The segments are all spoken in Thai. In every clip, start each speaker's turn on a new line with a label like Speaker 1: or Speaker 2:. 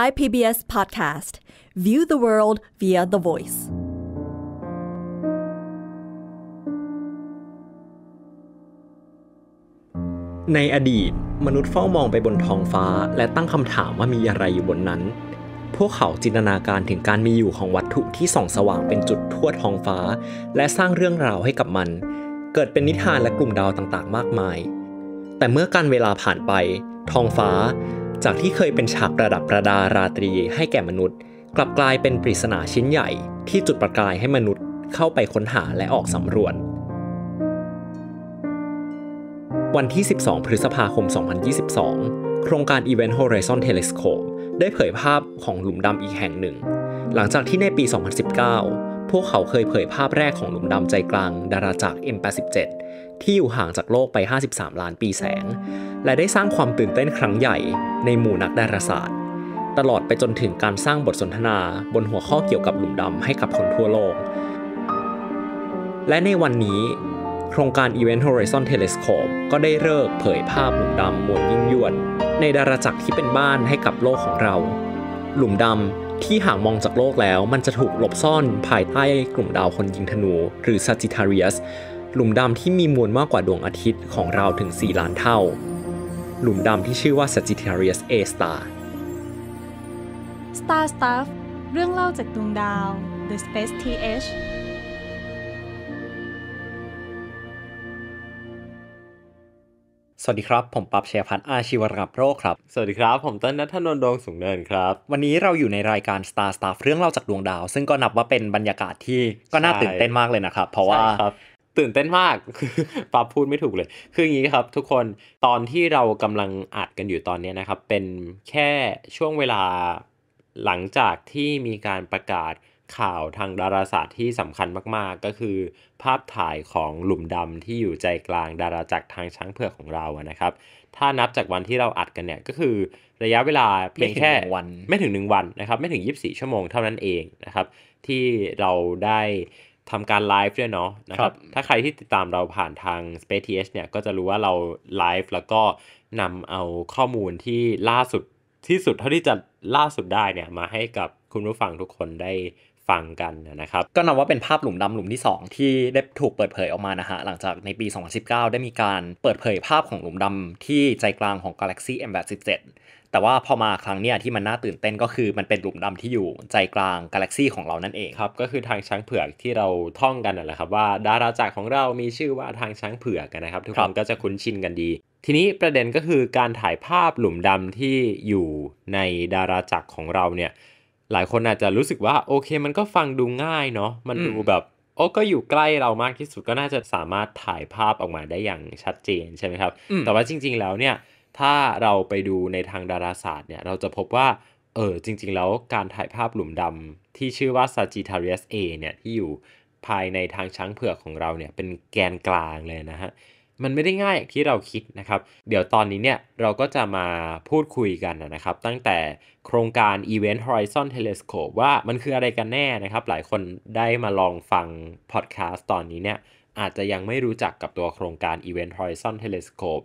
Speaker 1: Thai PBS Podcast View the world via the voice ในอดีตมนุษย์เฝ้ามองไปบนท้องฟ้าและตั้งคำถามว่ามีอะไรอยู่บนนั้น พวกเขาจินตนาการถึงการมีอยู่ของวัตถุที่ส่องสว่างเป็นจุดทั่วท้องฟ้า และสร้างเรื่องราวให้กับมัน เกิดเป็นนิทานและกลุ่มดาวต่างๆ มากมาย แต่เมื่อการเวลาผ่านไปท้องฟ้าจากที่เคยเป็นฉากประดับประดาราตรีให้แก่มนุษย์ กลับกลายเป็นปริศนาชิ้นใหญ่ ที่จุดประกายให้มนุษย์เข้าไปค้นหาและออกสำรวจ วันที่ 12 พฤษภาคม 2022 โครงการ Event Horizon Telescope ได้เผยภาพของหลุมดำอีกแห่งหนึ่ง หลังจากที่ในปี 2019พวกเขาเคยเผยภาพแรกของหลุมดำใจกลาง ดาราจักร M87 ที่อยู่ห่างจากโลกไป 53 ล้านปีแสง และได้สร้างความตื่นเต้นครั้งใหญ่ในหมู่นักดาราศาสตร์ ตลอดไปจนถึงการสร้างบทสนทนาบนหัวข้อเกี่ยวกับหลุมดำให้กับคนทั่วโลก และในวันนี้ โครงการ Event Horizon Telescope ก็ได้เลิกเผยภาพหลุมดำมวลยิ่งยวดในดาราจักรที่เป็นบ้านให้กับโลกของเรา หลุมดำที่ห่างมองจากโลกแล้วมันจะถูกหลบซ่อน ภายใต้กลุ่มดาวคนยิงธนูหรือ Sagittarius หลุมดำที่มีมวลมากกว่าดวงอาทิตย์ของเราถึง 4 ล้านเท่า หลุมดำที่ชื่อว่า Sagittarius A star Star Stuff เรื่องเล่าจากดวงดาว The Space TH สวัสดีครับ ผมปั๊บเชียพัฒน์อาชีวรับโรคครับ สวัสดีครับ ผมต้นนัทนนท์ดวงสูงเนินครับ วันนี้เราอยู่ในรายการ Star Star เรื่องเล่าจากดวงดาว ซึ่งก็นับว่าเป็นบรรยากาศที่ก็น่าตื่นเต้นมากเลยนะครับเพราะว่าตื่นเต้นมากปั๊บพูดไม่ถูกเลย คืออย่างนี้ครับ ทุกคนตอนที่เรากำลังอัดกันอยู่ตอนนี้นะครับเป็นแค่ช่วงเวลา หลังจากที่มีการประกาศข่าวทางดาราศาสตร์ที่สำคัญมากๆ ก็คือ ภาพถ่ายของหลุมดำที่อยู่ใจกลางดาราจักรทางช้างเผือกของเราอะนะครับ ถ้านับจากวันที่เราอัดกันเนี่ยก็คือระยะเวลาเพียงแค่ไม่ถึงหนึ่งวันนะครับ ไม่ถึง 24 ชั่วโมงเท่านั้นเองนะครับ ที่เราได้ทำการไลฟ์ด้วยเนาะนะครับถ้าใครที่ติดตามเราผ่านทาง Space TH เนี่ย ก็จะรู้ว่าเราไลฟ์แล้วก็นำเอาข้อมูลที่ล่าสุดที่สุดเท่าที่จะล่าสุดได้เนี่ยมาให้กับคุณผู้ฟังทุกคนได้ฟังกันนะครับ ก็นับว่าเป็นภาพหลุมดำหลุมที่2ที่ได้ถูกเปิดเผยออกมา นะฮะ หลังจากในปี 2019 ได้มีการเปิดเผยภาพของหลุมดำที่ใจกลางของกา Galaxy M87 แต่ว่าพอมาครั้งนี้ที่มันน่าตื่นเต้น ก็คือมันเป็นหลุมดำที่อยู่ใจกลางกาแล็กซีของเรานั่นเองครับก็คือทางช้างเผือกที่เราท่องกันนั่นแหละครับว่าดาราจักรของเรามีชื่อว่าทางช้างเผือกนะครับทุกคนก็จะคุ้นชินกันดี ทีนี้ประเด็นก็คือการถ่ายภาพหลุมดำที่อยู่ในดาราจักรของเราเนี่ยหลายคนอาจจะรู้สึกว่า โอเคมันก็ฟังดูง่ายเนาะมันดูแบบโอ้ก็อยู่ใกล้เรามากที่สุดก็น่าจะสามารถถ่ายภาพออกมาได้อย่างชัดเจนใช่ไหมครับ แต่ว่าจริงๆแล้วเนี่ยถ้าเราไปดูในทางดาราศาสตร์เนี่ย เราจะพบว่า เออจริงๆแล้วการถ่ายภาพหลุมดำที่ชื่อว่า Sagittarius A เนี่ย ที่อยู่ภายในทางช้างเผือกของเราเนี่ย เป็นแกนกลางเลยนะฮะมันไม่ได้ง่ายอย่างที่เราคิดนะครับ เดี๋ยวตอนนี้เนี่ยเราก็จะมาพูดคุยกันนะครับ ตั้งแต่โครงการ Event Horizon Telescope ว่ามันคืออะไรกันแน่นะครับ หลายคนได้มาลองฟังพอดแคสต์ตอนนี้เนี่ย อาจจะยังไม่รู้จักกับตัวโครงการ Event Horizon Telescope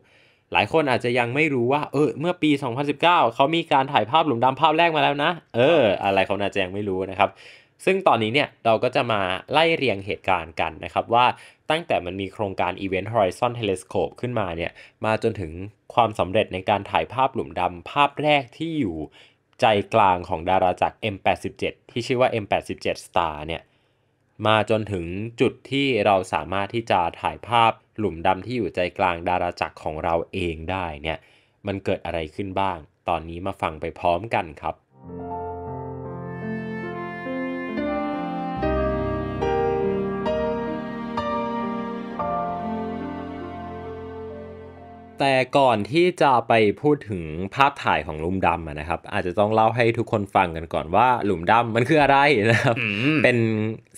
Speaker 1: หลายคนอาจจะยังไม่รู้ว่า เออ เมื่อปี 2019เขามีการถ่ายภาพหลุมดำภาพแรกมาแล้วนะเออ อะไรเขาอาจจะยังไม่รู้นะครับซึ่งตอนนี้เนี่ยเราก็จะมาไล่เรียงเหตุการณ์กันนะครับว่าตั้งแต่มันมีโครงการ Event Horizon Telescope ขึ้นมาเนี่ยมาจนถึงความสำเร็จในการถ่ายภาพหลุมดำภาพแรกที่อยู่ใจกลางของดาราจักร M87 ที่ชื่อว่า M87 Star เนี่ยมาจนถึงจุดที่เราสามารถที่จะถ่ายภาพหลุมดำที่อยู่ใจกลางดาราจักรของเราเองได้เนี่ยมันเกิดอะไรขึ้นบ้าง ตอนนี้มาฟังไปพร้อมกันครับแต่ก่อนที่จะไปพูดถึงภาพถ่ายของหลุมดำนะครับ อาจจะต้องเล่าให้ทุกคนฟังกันก่อนว่า หลุมดำมันคืออะไรนะครับ เป็น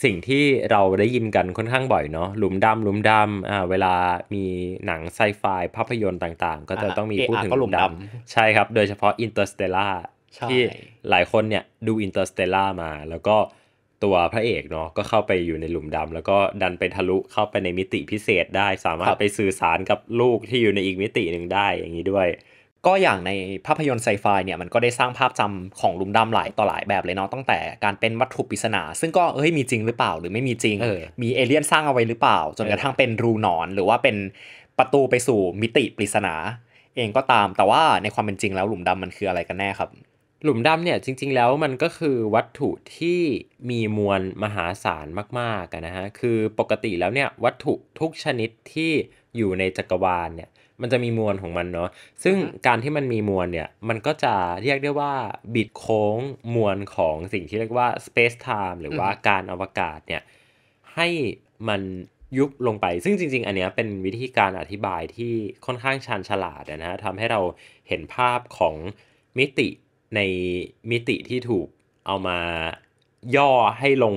Speaker 1: สิ่งที่เราได้ยินกันค่อนข้างบ่อยเนาะหลุมดำหลุมดำอ่าเวลามีหนังไซไฟภาพยนตร์ต่าง ๆ ก็จะต้องมีพูดถึงหลุมดำใช่ครับ โดยเฉพาะ Interstellar ที่หลายคนเนี่ยดู Interstellar มาแล้วก็ตัวพระเอกเนาะก็เข้าไปอยู่ในหลุมดำ แล้วก็ดันไปทะลุเข้าไปในมิติพิเศษได้สามารถไปสื่อสารกับลูกที่อยู่ในอีกมิติหนึ่งได้อย่างนี้ด้วย ก็อย่างในภาพยนตร์ไซไฟเนี่ยมันก็ได้สร้างภาพจำของหลุมดำหลายต่อหลายแบบเลยเนาะตั้งแต่การเป็นวัตถุปริศนา ซึ่งก็เอ้ยมีจริงหรือเปล่าหรือไม่มีจริงมีเอเลี่ยนสร้างเอาไว้หรือเปล่า จนกระทั่งเป็นรูหนอน หรือว่าเป็นประตูไปสู่มิติปริศนาเองก็ตามแต่ว่าในความเป็นจริงแล้วหลุมดำมันคืออะไรกันแน่ครับหลุมดำเนี่ยจริงๆแล้วมันก็คือวัตถุที่มีมวล มหาศาลมากๆนะฮะคือปกติแล้วเนี่ยวัตถุทุกชนิดที่อยู่ในจักรวาลเนี่ยมันจะมีมวลของมันเนาะซึ่งการที่มันมีมวลเนี่ยมันก็จะเรียกได้ว่าบิดโค้งมวลของสิ่งที่เรียกว่า space time หรือว่าการอวกาศเนี่ยให้มันยุบลงไป ซึ่งจริงๆ อันเนี้ยเป็นวิธีการอธิบายที่ค่อนข้างชาญฉลาดนะฮะทำให้เราเห็นภาพของมิติในมิติที่ถูกเอามาย่อให้ลง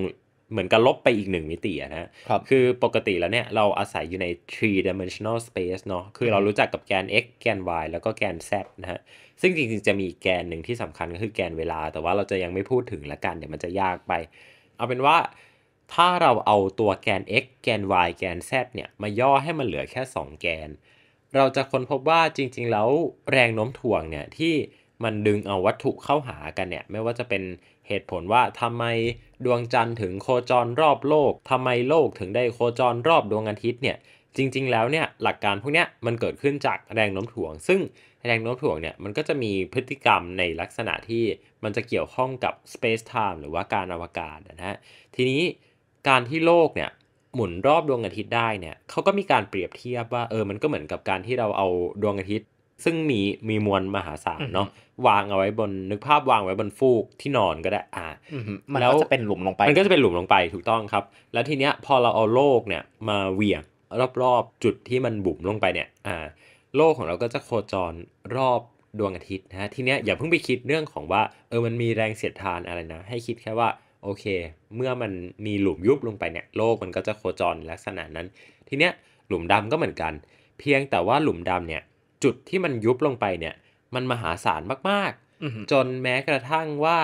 Speaker 1: เหมือนกับลบไปอีกหนึ่งมิตินะ คือปกติแล้วเนี่ย เราอาศัยอยู่ใน three dimensional space เนาะ คือเรารู้จักกับแกน x แกน y แล้วก็แกน z นะฮะ ซึ่งจริงๆ จะมีแกนหนึ่งที่สำคัญก็คือแกนเวลา แต่ว่าเราจะยังไม่พูดถึงละกันเดี๋ยวมันจะยากไป เอาเป็นว่าถ้าเราเอาตัวแกน x แกน y แกน z เนี่ยมาย่อให้มันเหลือแค่ 2 แกน เราจะค้นพบว่าจริงๆ แล้วแรงโน้มถ่วงเนี่ยที่มันดึงเอาวัตถุเข้าหากันเนี่ยไม่ว่าจะเป็นเหตุผลว่าทำไมดวงจันทร์ถึงโคจรรอบโลกทำไมโลกถึงได้โคจรรอบดวงอาทิตย์เนี่ย จริงๆแล้วเนี่ย หลักการพวกนี้มันเกิดขึ้นจากแรงโน้มถ่วง ซึ่งแรงโน้มถ่วงเนี่ย มันก็จะมีพฤติกรรมในลักษณะที่มันจะเกี่ยวข้องกับ space time หรือว่าการอวกาศนะฮะทีนี้การที่โลกเนี่ยหมุนรอบดวงอาทิตย์ได้เนี่ยเขาก็มีการเปรียบเทียบว่าเออมันก็เหมือนกับการที่เราเอาดวงอาทิตย์ซึ่งมีมีมวลมหาศาลเนาะวางเอาไว้บนนึกภาพวางไว้บนฟูกที่นอนก็ได้ อ่าแล้วจะเป็นหลุมลงไปมันก็จะเป็นหลุมลงไปถูกต้องครับ แล้วทีเนี้ยพอเราเอาโลกเนี่ย มาเวียงรอบๆจุดที่มันบุ๋มลงไปเนี่ยอ่า โลกของเราก็จะโคจรรอบดวงอาทิตย์นะทีเนี้ยอย่าเพิ่งไปคิดเรื่องของว่าเออมันมีแรงเสียดทานอะไรนะให้คิดแค่ว่า โอเค เมื่อมันมีหลุมยุบลงไปเนี่ยโลกมันก็จะโคจรลักษณะนั้น ทีเนี้ยหลุมดำก็เหมือนกัน เพียงแต่ว่าหลุมดำเนี่ยจุดที่มันยุบลงไปเนี่ยมันมหาศาลมากๆจนแม้กระทั่งว่า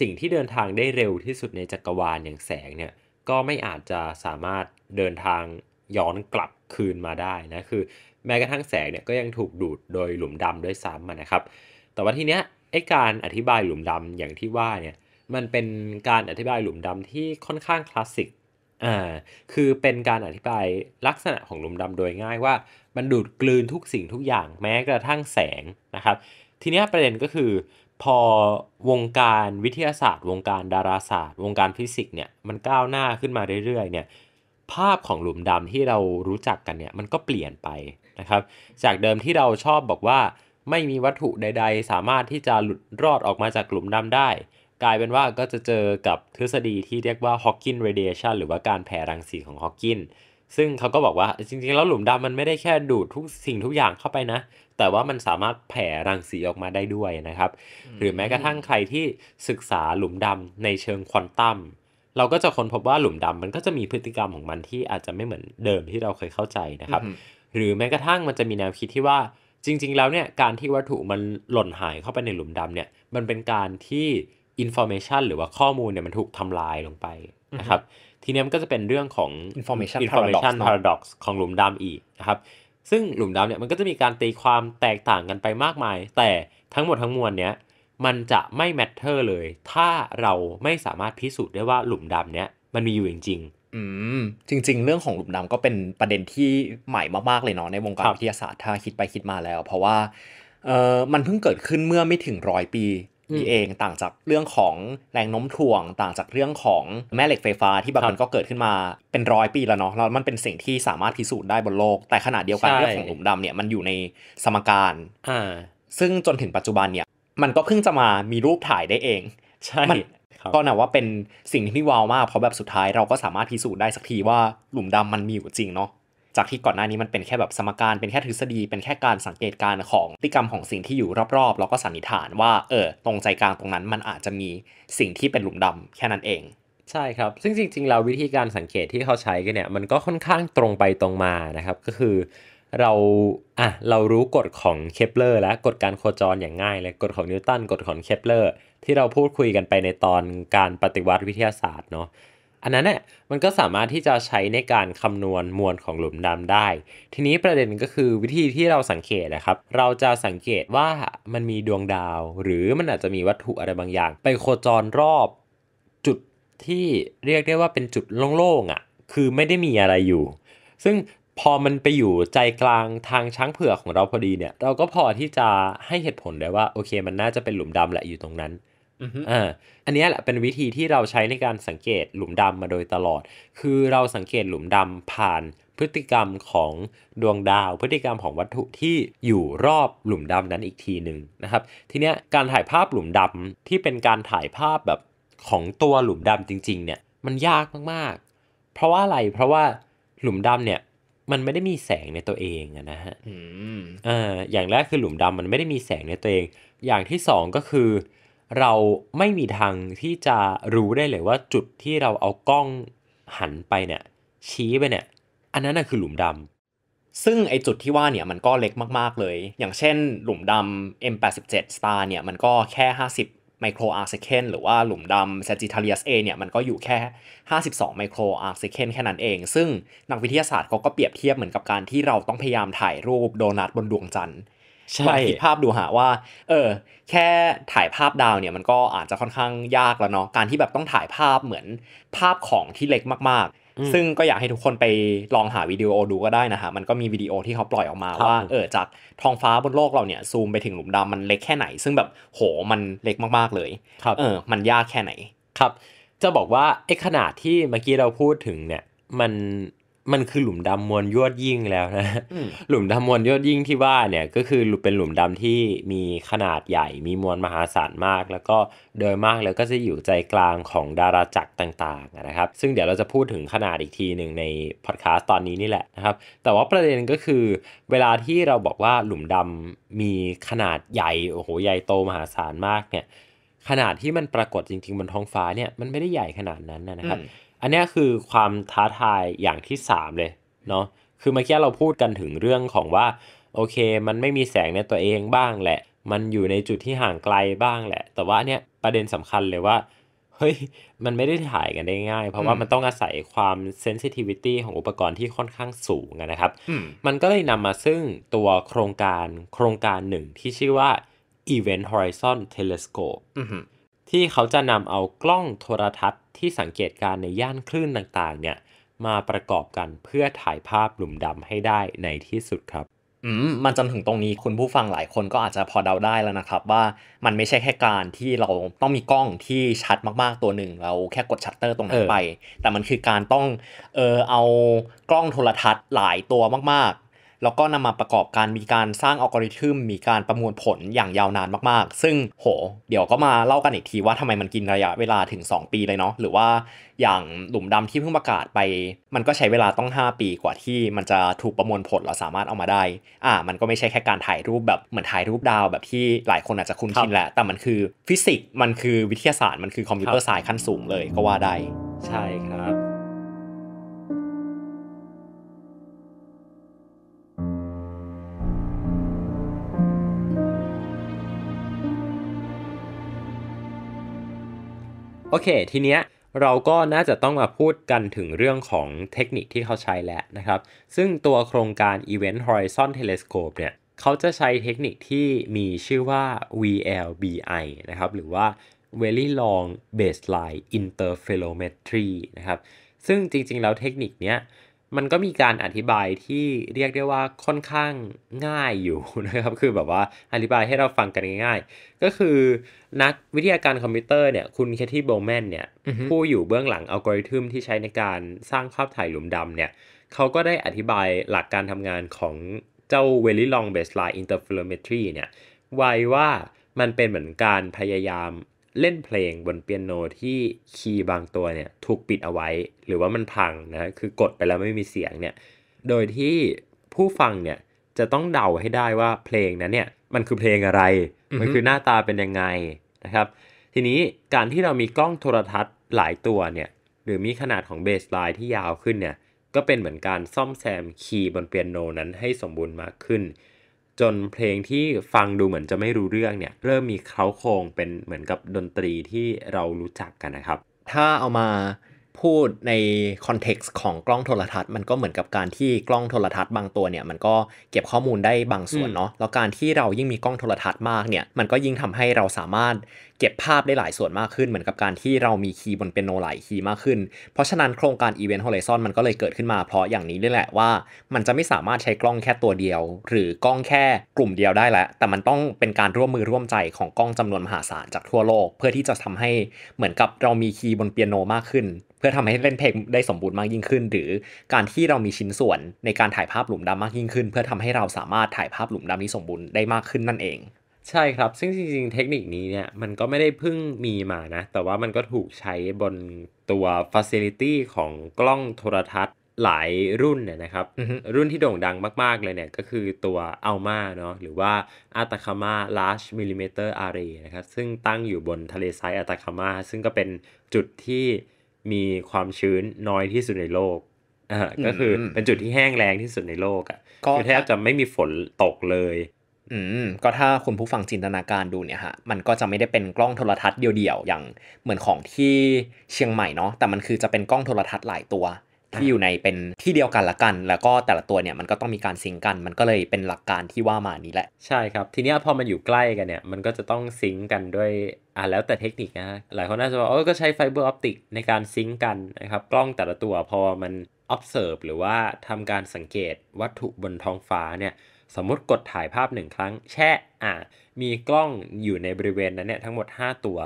Speaker 1: สิ่งที่เดินทางได้เร็วที่สุดในจักรวาลอย่างแสงเนี่ยก็ไม่อาจจะสามารถเดินทางย้อนกลับคืนมาได้นะคือ แม้กระทั่งแสงเนี่ยก็ยังถูกดูดโดยหลุมดำด้วยซ้ำนะครับ แต่ว่าทีเนี้ยไอการอธิบายหลุมดำอย่างที่ว่าเนี่ยมันเป็นการอธิบายหลุมดำที่ค่อนข้างคลาสสิกอ่าคือเป็นการอธิบายลักษณะของหลุมดำโดยง่ายว่ามันดูดกลืนทุกสิ่งทุกอย่างแม้กระทั่งแสงนะครับ ทีนี้ประเด็นก็คือ พอวงการวิทยาศาสตร์วงการดาราศาสตร์ วงการฟิสิกส์เนี่ยมันก้าวหน้าขึ้นมาเรื่อยๆเนี่ยภาพของหลุมดำที่เรารู้จักกันเนี่ยมันก็เปลี่ยนไปนะครับจากเดิมที่เราชอบบอกว่าไม่มีวัตถุใด ๆ สามารถที่จะหลุดรอดออกมาจากหลุมดำได้กลายเป็นว่าก็จะเจอกับทฤษฎีที่เรียกว่าฮอกกินเรเด i a t i o หรือว่าการแผ่รังสีของฮอกกินซึ่งเขาก็บอกว่าจริงๆแล้วหลุมดำมันไม่ได้แค่ดูดทุกสิ่งทุกอย่างเข้าไปนะ แต่ว่ามันสามารถแผ่รังสีออกมาได้ด้วยนะครับ หรือแม้กระทั่งใครที่ศึกษาหลุมดำในเชิงควอนตัม เราก็จะค้นพบว่าหลุมดำมันก็จะมีพฤติกรรมของมันที่อาจจะไม่เหมือนเดิมที่เราเคยเข้าใจนะครับ หรือแม้กระทั่งมันจะมีแนวคิดที่ว่าจริงๆแล้วเนี่ยการที่วัตถุมันหล่นหายเข้าไปในหลุมดำเนี่ยมันเป็นการที่อินโฟเมชันหรือว่าข้อมูลเนี่ยมันถูกทำลายลงไปนะครับทีนี้มันก็จะเป็นเรื่องของอินฟ r m a t i o n น n f o r m a t i o n p a r อกซ์ของหลุมดำอีกนะครับซึ่งหลุมดำเนี่ยมันก็จะมีการตีความแตกต่างกันไปมากมาย แต่ทั้งหมดทั้งมวลเนี่ยมันจะไม่แมทเทอร์เลย ถ้าเราไม่สามารถพิสูจน์ได้ว่าหลุมดำเนี่ยมันมีอยู่จริงอืมจริง ๆ เรื่องของหลุมดำก็เป็นประเด็นที่ใหม่มากๆเลยเนาะในวงการวิทยาศาสตร์ถ้าคิดไปคิดมาแล้ว เพราะว่าเออมันเพิ่งเกิดขึ้นเมื่อไม่ถึงร้อยปีนี่เองต่างจากเรื่องของแรงโน้มถ่วง ต่างจากเรื่องของแม่เหล็กไฟฟ้า ที่บางคนก็เกิดขึ้นมาเป็นร้อยปีแล้วเนาะแล้วมันเป็นสิ่งที่สามารถพิสูจน์ได้บนโลก แต่ขนาดเดียวกันเรื่องของหลุมดำเนี่ยมันอยู่ในสมการซึ่งจนถึงปัจจุบันเนี่ยมันก็เพิ่งจะมามีรูปถ่ายได้เองใช่ก็นะว่าเป็นสิ่งที่ว้าวมากเพราะแบบสุดท้ายเราก็สามารถพิสูจน์ได้สักทีว่าหลุมดำมันมีอยู่จริงเนาะจากที่ก่อนหน้านี้มันเป็นแค่แบบสมการเป็นแค่ทฤษฎี เป็นแค่การสังเกตการของพฤติกรรมของสิ่งที่อยู่รอบๆแล้วก็สันนิษฐานว่าเออตรงใจกลางตรงนั้นมันอาจจะมีสิ่งที่เป็นหลุมดำแค่นั้นเอง ใช่ครับซึ่งจริงๆเราวิธีการสังเกตที่เขาใช้กันเนี่ย มันก็ค่อนข้างตรงไปตรงมานะครับก็คือเราอ่ะเรารู้กฎของเคปเลอร์และกฎการโคจรอย่างง่ายเลยกฎของนิวตันกฎของเคปเลอร์ที่เราพูดคุยกันไปในตอนการปฏิวัติวิทยาศาสตร์เนาะอันนั้นเนี่ยมันก็สามารถที่จะใช้ในการคำนวณมวลของหลุมดำได้ ทีนี้ประเด็นก็คือวิธีที่เราสังเกตนะครับ เราจะสังเกตว่ามันมีดวงดาว หรือมันอาจจะมีวัตถุอะไรบางอย่าง ไปโคจรรอบ จุดที่เรียกได้ว่าเป็นจุดโล่งๆอะ่ะคือไม่ได้มีอะไรอยู่ ซึ่งพอมันไปอยู่ใจกลางทางช้างเผือกของเราพอดีเนี่ยเราก็พอที่จะให้เหตุผลได้ว่าโอเค มันน่าจะเป็นหลุมดำแหละอยู่ตรงนั้นอ่าอันนี้แหละเป็นวิธีที่เราใช้ในการสังเกตหลุมดำมาโดยตลอด คือเราสังเกตหลุมดำผ่านพฤติกรรมของดวงดาว พฤติกรรมของวัตถุที่อยู่รอบหลุมดำนั้นอีกทีหนึ่งนะครับ ทีเนี้ยการถ่ายภาพหลุมดำที่เป็นการถ่ายภาพแบบของตัวหลุมดำจริงๆเนี่ยมันยากมากๆ เพราะว่าอะไรเพราะว่าหลุมดำเนี่ยมันไม่ได้มีแสงในตัวเองนะฮะอ่าอย่างแรกคือหลุมดำมันไม่ได้มีแสงในตัวเอง อย่างที่สองก็คือเราไม่มีทางที่จะรู้ได้เลยว่าจุดที่เราเอากล้องหันไปเนี่ยชี้ไปเนี่ย อันนั้นน่ะคือหลุมดำ ซึ่งไอจุดที่ว่าเนี่ยมันก็เล็กมากๆเลย อย่างเช่นหลุมดำ M87 Star เนี่ยมันก็แค่ 50ไมโครอาร์เซเคนหรือว่าหลุมดำซจิทาริอัสเอเนี่ยมันก็อยู่แค่ 52ไมโครอาร์เซเคนแค่นั้นเอง ซึ่งนักวิทยาศาสตร์เขาก็เปรียบเทียบเหมือนกับการที่เราต้องพยายามถ่ายรูปโดนัทบนดวงจันทร์ช่คิดภาพดูหาว่า เออ แค่ถ่ายภาพดาวเนี่ยมันก็อาจจะค่อนข้างยากแล้วเนาะการที่แบบต้องถ่ายภาพเหมือนภาพของที่เล็กมากๆ ซึ่งก็อยากให้ทุกคนไปลองหาวิดีโอดูก็ได้นะฮะมันก็มีวิดีโอที่เขาปล่อยออกมาว่าเออจากท้องฟ้าบนโลกเราเนี่ย ซูมไปถึงหลุมดำมันเล็กแค่ไหน ซึ่งแบบโหมันเล็กมากๆเลยเออมันยากแค่ไหนครับ จะบอกว่าไอ้ขนาดที่เมื่อกี้เราพูดถึงเนี่ยมันมันคือหลุมดำมวลยวดยิ่งแล้วนะ หลุมดำมวลยวดยิ่งที่ว่าเนี่ย ก็คือเป็นหลุมดำที่มีขนาดใหญ่ มีมวลมหาศาลมาก แล้วก็โดยมากแล้วก็จะอยู่ใจกลางของดาราจักรต่างๆนะครับ ซึ่งเดี๋ยวเราจะพูดถึงขนาดอีกทีหนึ่งในพอดแคสต์ตอนนี้นี่แหละนะครับ แต่ว่าประเด็นก็คือเวลาที่เราบอกว่าหลุมดำมีขนาดใหญ่ โอ้โห ใหญ่โตมหาศาลมากเนี่ย ขนาดที่มันปรากฏจริงๆ บนท้องฟ้าเนี่ย มันไม่ได้ใหญ่ขนาดนั้นนะครับอันนี้คือความท้าทายอย่างที่ 3 เลยเนาะ คือเมื่อกี้เราพูดกันถึงเรื่องของว่าโอเคมันไม่มีแสงในตัวเองบ้างแหละ มันอยู่ในจุดที่ห่างไกลบ้างแหละ แต่ว่าเนี่ยประเด็นสำคัญเลยว่า เฮ้ย มันไม่ได้ถ่ายกันได้ง่ายเพราะว่ามันต้องอาศัยความเซนซิทิวิตี้ของอุปกรณ์ที่ค่อนข้างสูงนะครับ มันก็เลยนำมาซึ่งตัวโครงการโครงการหนึ่งที่ชื่อว่า Event Horizon Telescope ที่เขาจะนำเอากล้องโทรทัศน์ที่สังเกตการในย่านคลื่นต่างๆเนี่ย มาประกอบกันเพื่อถ่ายภาพหลุมดำให้ได้ในที่สุดครับอืมมันจนถึงตรงนี้คุณผู้ฟังหลายคนก็อาจจะพอเดาได้แล้วนะครับ ว่ามันไม่ใช่แค่การที่เราต้องมีกล้องที่ชัดมากๆตัวหนึ่ง เราแค่กดชัตเตอร์ตรงนั้นไป แต่มันคือการต้องเออเอากล้องโทรทัศน์หลายตัวมากแล้วก็นำมาประกอบการมีการสร้างอัลกอริทึมมีการประมวลผลอย่างยาวนานมาก ๆ ซึ่งโห เดี๋ยวก็มาเล่ากันอีกทีว่าทำไมมันกินระยะเวลาถึง 2 ปีเลยเนาะหรือว่า อย่างหลุมดำที่เพิ่งประกาศไป มันก็ใช้เวลาต้อง 5 ปีกว่าที่มันจะถูกประมวลผลเราสามารถเอามาได้ อ่า มันก็ไม่ใช่แค่การถ่ายรูปแบบเหมือนถ่ายรูปดาว แบบที่หลายคนอาจจะคุ้นชินแหละแต่มันคือฟิสิกส์มันคือวิทยาศาสตร์มันคือคอมพิวเตอร์สายขั้นสูงเลย ก็ว่าได้ใช่ครับโอเค ทีเนี้ยเราก็น่าจะต้องมาพูดกันถึงเรื่องของเทคนิคที่เขาใช้แล้วนะครับ ซึ่งตัวโครงการ Event Horizon Telescope เนี่ย เขาจะใช้เทคนิคที่มีชื่อว่า VLBI นะครับ หรือว่า Very Long Baseline Interferometry นะครับ ซึ่งจริงๆแล้วเทคนิคเนี้ยมันก็มีการอธิบายที่เรียกได้ว่าค่อนข้างง่ายอยู่นะครับ คือแบบว่าอธิบายให้เราฟังกันง่ายๆ ก็คือนักวิทยาการคอมพิวเตอร์เนี่ยคุณแคทตี้โบแมนเนี่ย ผู้อยู่เบื้องหลังอัลกอริทึมที่ใช้ในการสร้างภาพถ่ายหลุมดำเนี่ย เขาก็ได้อธิบายหลักการทำงานของเจ้าี่ลองเบสไลน์อินเตอร์เฟอร์เมทรีเนี่ยไว้ว่ามันเป็นเหมือนการพยายามเล่นเพลงบนเปียโนที่คีย์บางตัวเนี่ยถูกปิดเอาไว้ หรือว่ามันพังนะคือกดไปแล้วไม่มีเสียงเนี่ยโดยที่ผู้ฟังเนี่ยจะต้องเดาให้ได้ว่าเพลงนั้นเนี่ย มันคือเพลงอะไร มันคือหน้าตาเป็นยังไงนะครับ ทีนี้การที่เรามีกล้องโทรทัศน์หลายตัวเนี่ยหรือมีขนาดของเบสไลน์ที่ยาวขึ้นเนี่ยก็เป็นเหมือนการซ่อมแซมคีย์บนเปียโนนั้นให้สมบูรณ์มากขึ้นจนเพลงที่ฟังดูเหมือนจะไม่รู้เรื่องเนี่ย เริ่มมีเค้าโครงเป็นเหมือนกับดนตรีที่เรารู้จักกันนะครับ ถ้าเอามาพูดในคอนเท็กซ์ของกล้องโทรทัศน์มันก็เหมือนกับการที่กล้องโทรทัศน์บางตัวเนี่ยมันก็เก็บข้อมูลได้บางส่วนเนาะแล้วการที่เรายิ่งมีกล้องโทรทัศน์มากเนี่ยมันก็ยิ่งทำให้เราสามารถเก็บภาพได้หลายส่วนมากขึ้น เหมือนกับการที่เรามีคีย์บนเป็นโนหลายคีย์มากขึ้น เพราะฉะนั้นโครงการ Event Horizon มันก็เลยเกิดขึ้นมาเพราะอย่างนี้นี่แหละว่ามันจะไม่สามารถใช้กล้องแค่ตัวเดียว หรือกล้องแค่กลุ่มเดียวได้แล้วแต่มันต้องเป็นการร่วมมือร่วมใจของกล้องจำนวนมหาศาลจากทั่วโลก เพื่อที่จะทำให้เหมือนกับเรามีคีย์บนเปียโนมากขึ้นพื่อทำให้เล่นเพลงได้สมบูรณ์มากยิ่งขึ้น หรือการที่เรามีชิ้นส่วนในการถ่ายภาพหลุมดำมากยิ่งขึ้น เพื่อทำให้เราสามารถถ่ายภาพหลุมดำนี้สมบูรณ์ได้มากขึ้นนั่นเอง ใช่ครับ ซึ่งจริงๆ เทคนิคนี้เนี่ยมันก็ไม่ได้เพิ่งมีมานะ แต่ว่ามันก็ถูกใช้บนตัวฟัสซิลิตี้ของกล้องโทรทัศน์หลายรุ่นเนี่ยนะครับรุ่นที่โด่งดังมากๆเลยเนี่ยก็คือตัวอัลมาเนาะหรือว่าอาตาคามาลาชมิลลิเมตรอารีนะครับซึ่งตั้งอยู่บนทะเลทรายอาตาคามาซึ่งก็เป็นจุดที่มีความชื้นน้อยที่สุดในโลก อ่า ก็คือเป็นจุดที่แห้งแรงที่สุดในโลกอ่ะ คือแทบจะไม่มีฝนตกเลย อืม ก็ถ้าคุณผู้ฟังจินตนาการดูเนี่ยฮะ มันก็จะไม่ได้เป็นกล้องโทรทัศน์เดียว ๆ อย่าง เหมือนของที่เชียงใหม่เนาะ แต่มันคือจะเป็นกล้องโทรทัศน์หลายตัวที่อยู่ในเป็นที่เดียวกันละกัน แล้วก็แต่ละตัวเนี่ยมันก็ต้องมีการซิงกัน มันก็เลยเป็นหลักการที่ว่ามานี้แหละใช่ครับ ทีนี้พอมันอยู่ใกล้กันเนี่ยมันก็จะต้องซิงกันด้วยอ่าแล้วแต่เทคนิคนะหลายคนน่าจะบอกเออก็ใช้ไฟเบอร์ออปติกในการซิงกันนะครับกล้องแต่ละตัวพอมัน observe หรือว่าทำการสังเกตวัตถุบนท้องฟ้าเนี่ยสมมติกดถ่ายภาพหนึ่งครั้ง แช่อ่ามีกล้องอยู่ในบริเวณนั้นเนี่ยทั้งหมด 5 ตัว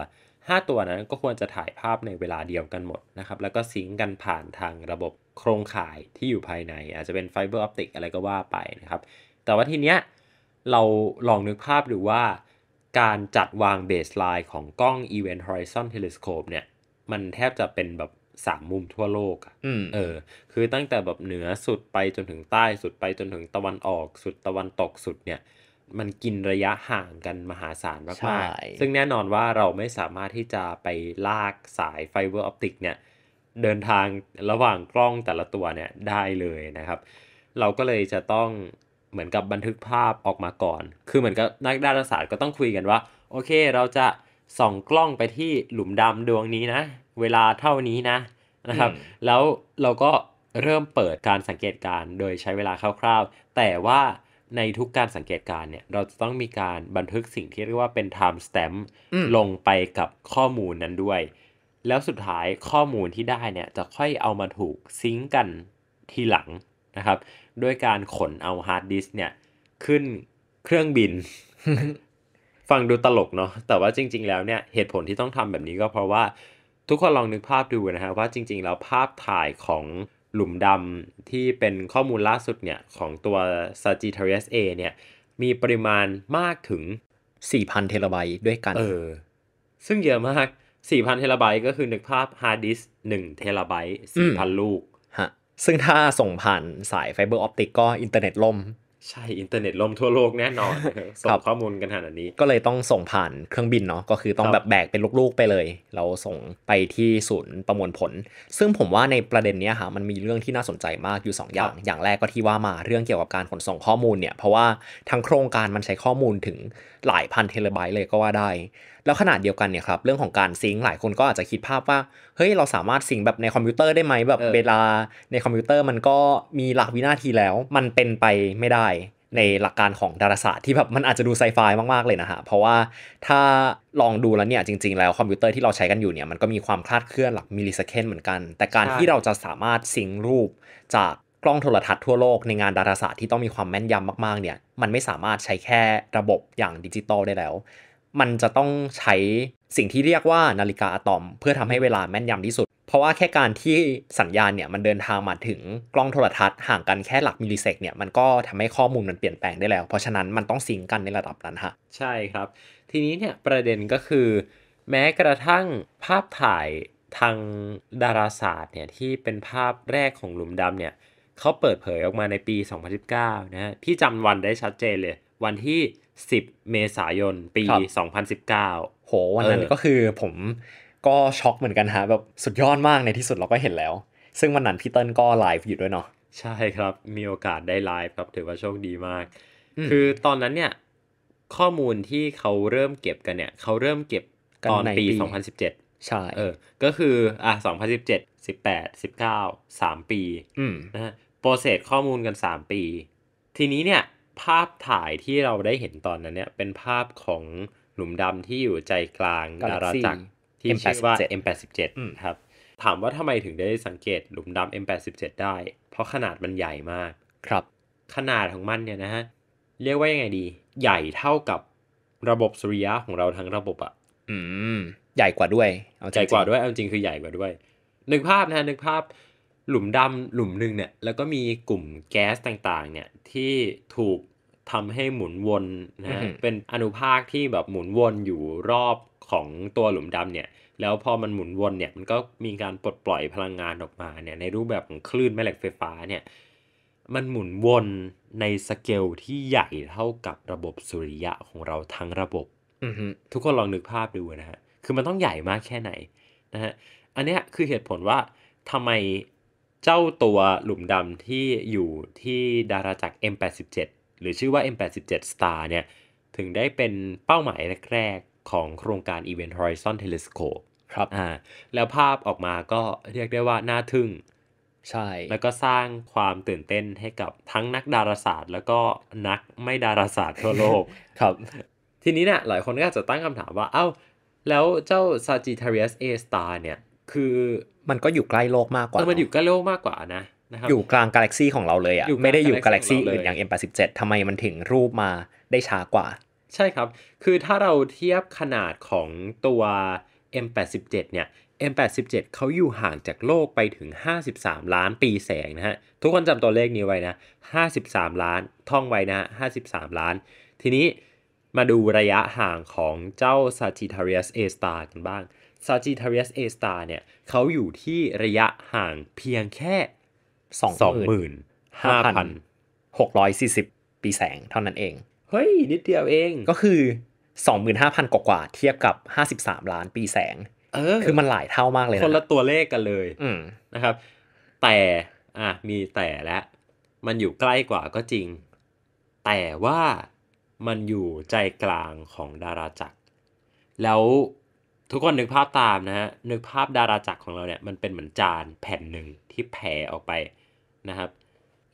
Speaker 1: 5ตัวนั้นก็ควรจะถ่ายภาพในเวลาเดียวกันหมดนะครับ แล้วก็ซิงกันผ่านทางระบบโครงข่ายที่อยู่ภายใน อาจจะเป็นไฟเบอร์ออปติกอะไรก็ว่าไปนะครับ แต่ว่าทีเนี้ยเราลองนึกภาพดูว่าการจัดวางเบสไลน์ของกล้อง Event Horizon Telescope เนี่ย มันแทบจะเป็นแบบสามมุมทั่วโลกอ่ะเออ คือตั้งแต่แบบเหนือสุดไปจนถึงใต้สุดไปจนถึงตะวันออกสุดตะวันตกสุดเนี่ยมันกินระยะห่างกันมหาศาลมากๆซึ่งแน่นอนว่าเราไม่สามารถที่จะไปลากสายไฟเบอร์ออปติกเนี่ยเดินทางระหว่างกล้องแต่ละตัวเนี่ยได้เลยนะครับ เราก็เลยจะต้องเหมือนกับบันทึกภาพออกมาก่อน คือเหมือนกับนักดาราศาสตร์ก็ต้องคุยกันว่า โอเคเราจะส่องกล้องไปที่หลุมดำดวงนี้นะ เวลาเท่านี้นะนะครับ แล้วเราก็เริ่มเปิดการสังเกตการโดยใช้เวลาคร่าว ๆ แต่ว่าในทุกการสังเกตการเนี่ย เราจะต้องมีการบันทึกสิ่งที่เรียกว่าเป็น time stamp ลงไปกับข้อมูลนั้นด้วย แล้วสุดท้ายข้อมูลที่ได้เนี่ยจะค่อยเอามาถูกซิงกันทีหลังนะครับ ด้วยการขนเอาฮาร์ดดิสเนี่ย ขึ้นเครื่องบิน ฟังดูตลกเนาะแต่ว่าจริง ๆแล้วเนี่ย เหตุผลที่ต้องทำแบบนี้ก็เพราะว่าทุกคนลองนึกภาพดูนะฮะว่าจริง ๆ แล้วภาพถ่ายของหลุมดำที่เป็นข้อมูลล่าสุดเนี่ย ของตัว Sagittarius A เนี่ย มีปริมาณมากถึง 4,000 เทราไบต์ด้วยกัน เออ ซึ่งเยอะมาก 4,000 เทราไบต์ก็คือนึกภาพฮาร์ดดิส1เทราไบต์ 4,000 ลูก ฮะ ซึ่งถ้าส่งผ่านสายไฟเบอร์ออปติกก็อินเทอร์เน็ตล่มใช่อินเทอร์เน็ตล่มทั่วโลกแน่นอนส่งข้อมูลกันขนาดนี้ก็เลยต้องส่งผ่านเครื่องบินเนาะก็คือต้องแบบแบกเป็นลูกๆไปเลย เราส่งไปที่ศูนย์ประมวลผล ซึ่งผมว่าในประเด็นนี้ค่ะมันมีเรื่องที่น่าสนใจมากอยู่ 2 อย่าง อย่างแรกก็ที่ว่ามาเรื่องเกี่ยวกับการขนส่งข้อมูลเนี่ยเพราะว่าทั้งโครงการมันใช้ข้อมูลถึงหลายพันเทเลไบต์เลยก็ว่าได้ แล้วขนาดเดียวกันเนี่ยครับเรื่องของการซิงหลายคนก็อาจจะคิดภาพว่าเฮ้ยเราสามารถซิงแบบในคอมพิวเตอร์ได้ไหมแบบเวลาในคอมพิวเตอร์มันก็มีหลักวินาทีแล้วมันเป็นไปไม่ได้ในหลักการของดาราศาสตร์ที่แบบมันอาจจะดูไซไฟมาก ๆ เลยนะฮะ เพราะว่าถ้าลองดูแล้วเนี่ยจริง ๆแล้วคอมพิวเตอร์ที่เราใช้กันอยู่เนี่ย มันก็มีความคลาดเคลื่อนหลักมิลลิเซคันเหมือนกัน แต่การที่เราจะสามารถสิงรูปจากกล้องโทรทัศน์ทั่วโลกในงานดาราศาสตร์ที่ต้องมีความแม่นยำมาก ๆ เนี่ย มันไม่สามารถใช้แค่ระบบอย่างดิจิตอลได้แล้ว มันจะต้องใช้สิ่งที่เรียกว่านาฬิกาอะตอม เพื่อทำให้เวลาแม่นยำที่สุดเพราะว่าแค่การที่สัญญาณเนี่ย มันเดินทางมาถึงกล้องโทรทัศน์ห่างกันแค่หลักมิลลิเซกเนี่ย มันก็ทำให้ข้อมูลมันเปลี่ยนแปลงได้แล้ว เพราะฉะนั้นมันต้องซิงกันในระดับนั้นฮะ ใช่ครับ ทีนี้เนี่ย ประเด็นก็คือ แม้กระทั่งภาพถ่ายทางดาราศาสตร์เนี่ย ที่เป็นภาพแรกของหลุมดำเนี่ยเขาเปิดเผยออกมาในปี 2019นะฮะพี่จำวันได้ชัดเจนเลย วันที่ 10 เมษายนปี 2019 โหวันนั้นก็คือผมก็ช็อกเหมือนกันฮะ แบบสุดยอดมากในที่สุดเราก็เห็นแล้ว ซึ่งวันนั้นพี่เติ้ลก็ไลฟ์อยู่ด้วยเนาะใช่ครับ มีโอกาสได้ไลฟ์ครับถือว่าโชคดีมาก คือตอนนั้นเนี่ย ข้อมูลที่เขาเริ่มเก็บกันเนี่ย เขาเริ่มเก็บตอนปี 2017 ใช่เออก็คืออ่ะ2017 18 19 3 ปีนะโปรเซสข้อมูลกัน 3 ปี ทีนี้เนี่ยภาพถ่ายที่เราได้เห็นตอนนั้นเนี่ยเป็นภาพของหลุมดำที่อยู่ใจกลางดาราจักรที่ชื่อว่า M87 ครับ ถามว่าทำไมถึงได้สังเกตหลุมดำ M87 ได้ เพราะขนาดมันใหญ่มาก ครับ ขนาดของมันเนี่ยนะฮะ เรียกว่ายังไงดี ใหญ่เท่ากับระบบสุริยะของเราทั้งระบบอะอืม ใหญ่กว่าด้วย เอาใหญ่กว่าด้วย เอาจริงคือใหญ่กว่าด้วย นึกภาพนะนึกภาพหลุมดำหลุมหนึ่งเนี่ย แล้วก็มีกลุ่มแก๊สต่างๆ เนี่ยที่ถูกทำให้หมุนวนนะเป็นอนุภาคที่แบบหมุนวนอยู่รอบของตัวหลุมดำเนี่ยแล้วพอมันหมุนวนเนี่ยมันก็มีการปลดปล่อยพลังงานออกมาเนี่ยในรูปแบบของคลื่นแม่เหล็กไฟฟ้าเนี่ยมันหมุนวนในสเกลที่ใหญ่เท่ากับระบบสุริยะของเราทั้งระบบทุกคนลองนึกภาพดูนะฮะคือมันต้องใหญ่มากแค่ไหนนะฮะอันนี้คือเหตุผลว่าทำไมเจ้าตัวหลุมดำที่อยู่ที่ดาราจักร M87 หรือชื่อว่า M87 Star เนี่ยถึงได้เป็นเป้าหมายแรกของโครงการ Event Horizon Telescope ครับอ่าแล้วภาพออกมาก็เรียกได้ว่า น่าทึ่งใช่ แล้วก็สร้างความตื่นเต้นให้กับทั้งนักดาราศาสตร์ แล้วก็นักไม่ดาราศาสตร์ทั่วโลกครับ ทีนี้เนะี่ยหลายคนก็อาจจะตั้งคำถามว่า เอา้า แล้วเจ้า Sagittarius A star เนี่ย คือมันก็อยู่ใกล้โลกมากกว่า มันอยู่ใกล้โลกมากกว่านะนะครับอยู่กลางกาแล็กซีของเราเลยอะ่ะไม่ได้อยู่กาแล็กซีอื่นอย่าง M87 ทำไมมันถึงรูปมาได้ช้ากว่าใช่ครับ คือถ้าเราเทียบขนาดของตัว M87 เนี่ย M87 เขาอยู่ห่างจากโลกไปถึง 53 ล้านปีแสงนะฮะ ทุกคนจำตัวเลขนี้ไว้นะ 53 ล้านท่องไว้นะ 53 ล้าน ทีนี้มาดูระยะห่างของเจ้า Sagittarius A star กันบ้าง Sagittarius A star เนี่ยเขาอยู่ที่ระยะห่างเพียงแค่25,640 ปีแสงเท่านั้นเองเฮ้ยนิดเดียวเองก็คือ 25,000กว่ากว่าเทียบกับ 53 ล้านปีแสง เออ คือมันหลายเท่ามากเลยคนละตัวเลขกันเลยนะครับ แต่อ่ะมีแต่และ มันอยู่ใกล้กว่าก็จริง แต่ว่ามันอยู่ใจกลางของดาราจักร แล้วทุกคนนึกภาพตามนะฮะนึกภาพดาราจักรของเราเนี่ยมันเป็นเหมือนจานแผ่นหนึ่งที่แผ่ออกไปนะครับ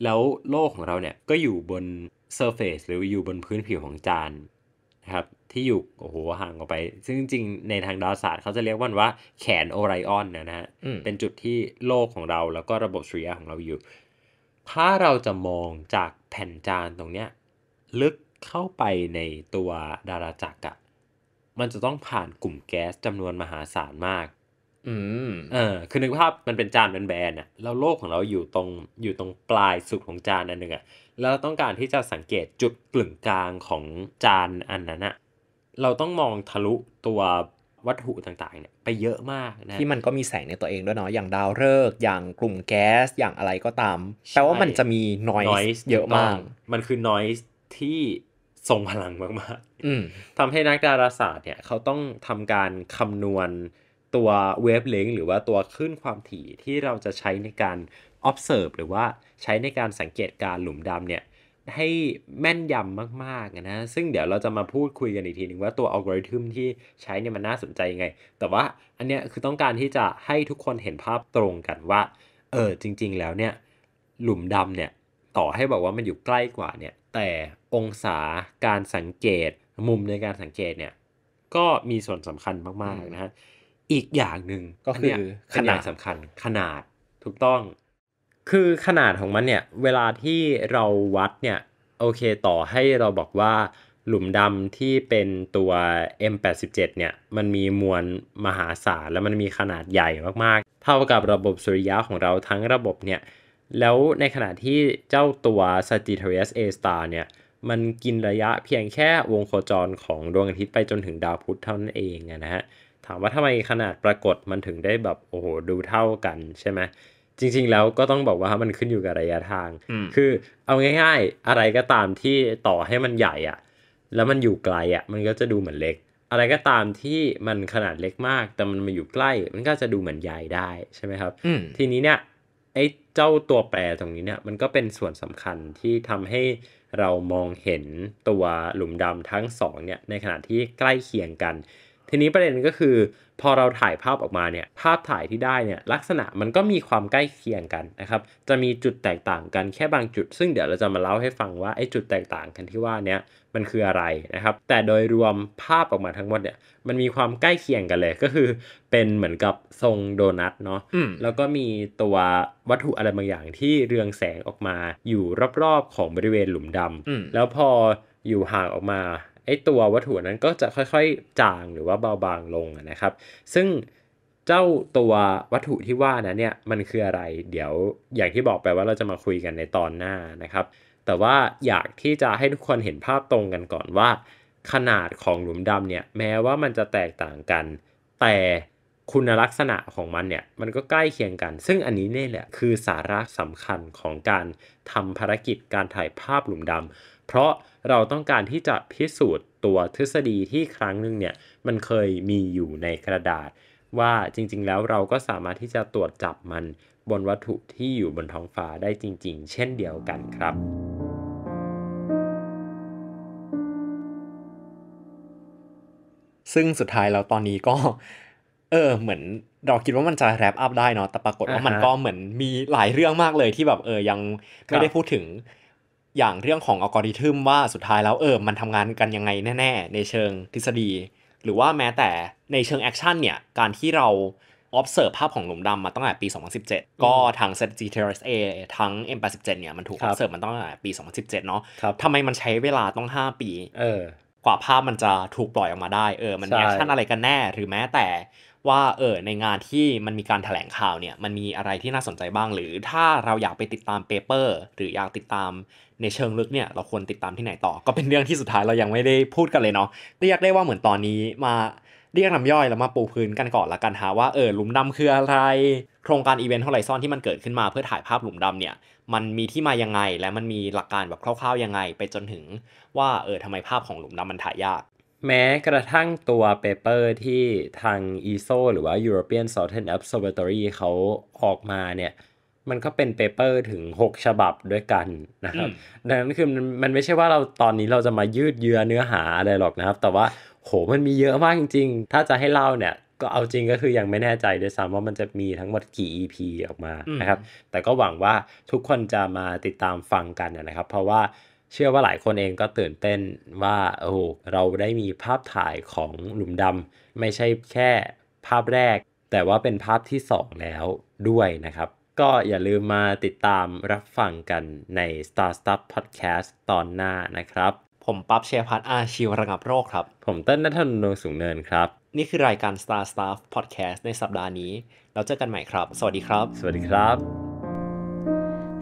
Speaker 1: แล้วโลกของเราเนี่ยก็อยู่บนซอร์เฟซหรืออยู่บนพื้นผิวของจานนะครับ ที่อยู่โอ้โหห่างออกไปซึ่งจริงในทางดาราศาสตร์เขาจะเรียกว่าว่าแขนโอไรออนนะฮะเป็นจุดที่โลกของเราแล้วก็ระบบสุริยะของเราอยู่ถ้าเราจะมองจากแผ่นจานตรงเนี้ยลึกเข้าไปในตัวดาราจักรอะมันจะต้องผ่านกลุ่มแก๊สจำนวนมหาศาลมากอืมเออคือนึกภาพมันเป็นจานแบนๆน่ะ แล้วโลกของเราอยู่ตรงอยู่ตรงปลายสุดของจานอันหนึ่งอ่ะแล้วต้องการที่จะสังเกตจุดกลึงกลางของจานอันนั้นอ่ะ เราต้องมองทะลุตัววัตถุต่างๆเนี่ยไปเยอะมากนะ ที่มันก็มีแสงในตัวเองด้วยเนาะ อย่างดาวฤกษ์ อย่างกลุ่มแก๊ส อย่างอะไรก็ตามแปลว่ามันจะมี noise เยอะมาก มันคือ noise ที่ทรงพลังมากๆทำให้นักดาราศาสตร์เนี่ยเขาต้องทำการคำนวณตัวเวฟเลงหรือว่าตัวขึ้นความถี่ที่เราจะใช้ในการ observe หรือว่าใช้ในการสังเกตการหลุมดำเนี่ย ให้แม่นยำมากๆนะซึ่งเดี๋ยวเราจะมาพูดคุยกันอีกทีหนึ่งว่าตัวอัลกอริทึมที่ใช้เนี่ยมันน่าสนใจยังไง แต่ว่าอันเนี้ยคือต้องการที่จะให้ทุกคนเห็นภาพตรงกันว่า เออจริงๆ แล้วเนี่ยหลุมดำเนี่ยต่อให้บอกว่ามันอยู่ใกล้กว่าเนี่ยแต่องศาการสังเกตมุมในการสังเกตเนี่ยก็มีส่วนสำคัญมากๆนะฮะอีกอย่างหนึ่งก็คือขนาดสำคัญขนาด ถูกต้อง คือขนาดของมันเนี่ย เวลาที่เราวัดเนี่ย โอเคต่อให้เราบอกว่าหลุมดำที่เป็นตัว M87 เนี่ย มันมีมวลมหาศาลและมันมีขนาดใหญ่มากๆ เท่ากับระบบสุริยะของเราทั้งระบบเนี่ย แล้วในขณะที่เจ้าตัว Sagittarius A star เนี่ย มันกินระยะเพียงแค่วงโคจรของดวงอาทิตย์ไปจนถึงดาวพุธเท่านั้นเองนะฮะถามว่าทำไมขนาดปรากฏมันถึงได้แบบโอ้โหดูเท่ากันใช่ไหมจริงๆแล้วก็ต้องบอกว่ามันขึ้นอยู่กับระยะทาง คือเอาง่าย ๆ อะไรก็ตามที่ต่อให้มันใหญ่อะแล้วมันอยู่ไกลอะมันก็จะดูเหมือนเล็ก อะไรก็ตามที่มันขนาดเล็กมาก แต่มันมาอยู่ใกล้ มันก็จะดูเหมือนใหญ่ได้ ใช่ไหมครับ ทีนี้เนี่ยไอ้เจ้าตัวแปรตรงนี้เนี่ย มันก็เป็นส่วนสำคัญที่ทำให้เรามองเห็นตัวหลุมดำทั้งสองเนี่ยในขณะที่ใกล้เคียงกันทีนี้ประเด็นก็คือ พอเราถ่ายภาพออกมาเนี่ยภาพถ่ายที่ได้เนี่ยลักษณะมันก็มีความใกล้เคียงกันนะครับ จะมีจุดแตกต่างกันแค่บางจุด ซึ่งเดี๋ยวเราจะมาเล่าให้ฟังว่าไอ้จุดแตกต่างกันที่ว่านี้มันคืออะไรนะครับ แต่โดยรวมภาพออกมาทั้งหมดเนี่ยมันมีความใกล้เคียงกันเลยก็คือ เป็นเหมือนกับทรงโดนัทเนาะแล้วก็มีตัววัตถุอะไรบางอย่างที่เรืองแสงออกมาอยู่รอบๆของบริเวณหลุมดำแล้วพออยู่ห่างออกมาไอตัววัตถุนั้นก็จะค่อยๆ จางหรือว่าเบาบางลงนะครับ ซึ่งเจ้าตัววัตถุที่ว่านะเนี่ยมันคืออะไรเดี๋ยวอย่างที่บอกไปว่าเราจะมาคุยกันในตอนหน้านะครับ แต่ว่าอยากที่จะให้ทุกคนเห็นภาพตรงกันก่อนว่า ขนาดของหลุมดำเนี่ยแม้ว่ามันจะแตกต่างกัน แต่คุณลักษณะของมันเนี่ยมันก็ใกล้เคียงกัน ซึ่งอันนี้เนี่ยแหละคือสาระสำคัญของการทำภารกิจการถ่ายภาพหลุมดำเพราะเราต้องการที่จะพิสูจน์ตัวทฤษฎีที่ครั้งหนึ่งเนี่ย มันเคยมีอยู่ในกระดาษ ว่าจริงๆ แล้วเราก็สามารถที่จะตรวจจับมันบนวัตถุที่อยู่บนท้องฟ้าได้จริง ๆ เช่นเดียวกันครับ ซึ่งสุดท้ายแล้วตอนนี้ก็ เออเหมือนเราคิดว่ามันจะแรปอัพได้เนาะแต่ปรากฏว่ามันก็เหมือนมีหลายเรื่องมากเลยที่แบบเออยังไม่ได้พูดถึงอย่างเรื่องของอัลกอริทึมว่าสุดท้ายแล้วเออมันทำงานกันยังไงแน่ ๆ ในเชิงทฤษฎี หรือว่าแม้แต่ในเชิงแอคชั่นเนี่ย การที่เรา observe ภาพของหลุมดำมาตั้งแต่ปี 2017 ก็ทาง SG t r s a ทั้ง M87 เนี่ยมันถูก observe มันตั้งแต่ปี 2017 เนาะทำไมมันใช้เวลาต้อง 5 ปีกว่าภาพมันจะถูกปล่อยออกมาได้เออมันแอคชั่นอะไรกันแน่ หรือแม้แต่ว่าเออในงานที่มันมีการถแถลงข่าวเนี่ยมันมีอะไรที่น่าสนใจบ้าง หรือถ้าเราอยากไปติดตามเปเปอร์ หรืออยากติดตามในเชิงลึกเนี่ย เราควรติดตามที่ไหนต่อก็เป็นเรื่องที่สุดท้ายเรายังไม่ได้พูดกันเลยเนาะเรียกได้ว่าเหมือนตอนนี้มาเรียกน้ำย่อยแล้วมาปูพื้นกันก่อนละกันหา ว่าเออหลุมดำคืออะไร โครงการอีเวนต์ฮอลไลซอนที่มันเกิดขึ้นมา เพื่อถ่ายภาพหลุมดำเนี่ยมันมีที่มายังไง และมันมีหลักการแบบคร่าวๆยังไง ไปจนถึงว่าเออทำไมภาพของหลุมดำมันถ่ายยากแม้กระทั่งตัวเปเปอร์ที่ทาง ESO หรือว่า European Southern Observatory เขาออกมาเนี่ย มันก็เป็นเปเปอร์ถึง 6 ฉบับด้วยกันนะครับ ดังนั้นคือมันไม่ใช่ว่าเราตอนนี้เราจะมายืดเยื้อเนื้อหาอะไรหรอกนะครับ แต่ว่าโหมันมีเยอะมากจริงๆ ถ้าจะให้เล่าเนี่ยก็เอาจริงก็คือยังไม่แน่ใจด้วยซ้ำว่ามันจะมีทั้งหมดกี่ EP ออกมานะครับ แต่ก็หวังว่าทุกคนจะมาติดตามฟังกันนะครับ เพราะว่าเชื่อว่าหลายคนเองก็ตื่นเต้นว่าโอ้โหเราได้มีภาพถ่ายของหลุมดำไม่ใช่แค่ภาพแรก แต่ว่าเป็นภาพที่สองแล้วด้วยนะครับ ก็อย่าลืมมาติดตามรับฟังกันใน Star Stuff Podcast ตอนหน้านะครับ ผมปั๊บเชียร์พัทอาชีวระงับโรคครับ ผมเต้นนัทนนท์สูงเนินครับ นี่คือรายการ Star Stuff Podcast ในสัปดาห์นี้ เราเจอกันใหม่ครับ สวัสดีครับ สวัสดีครับ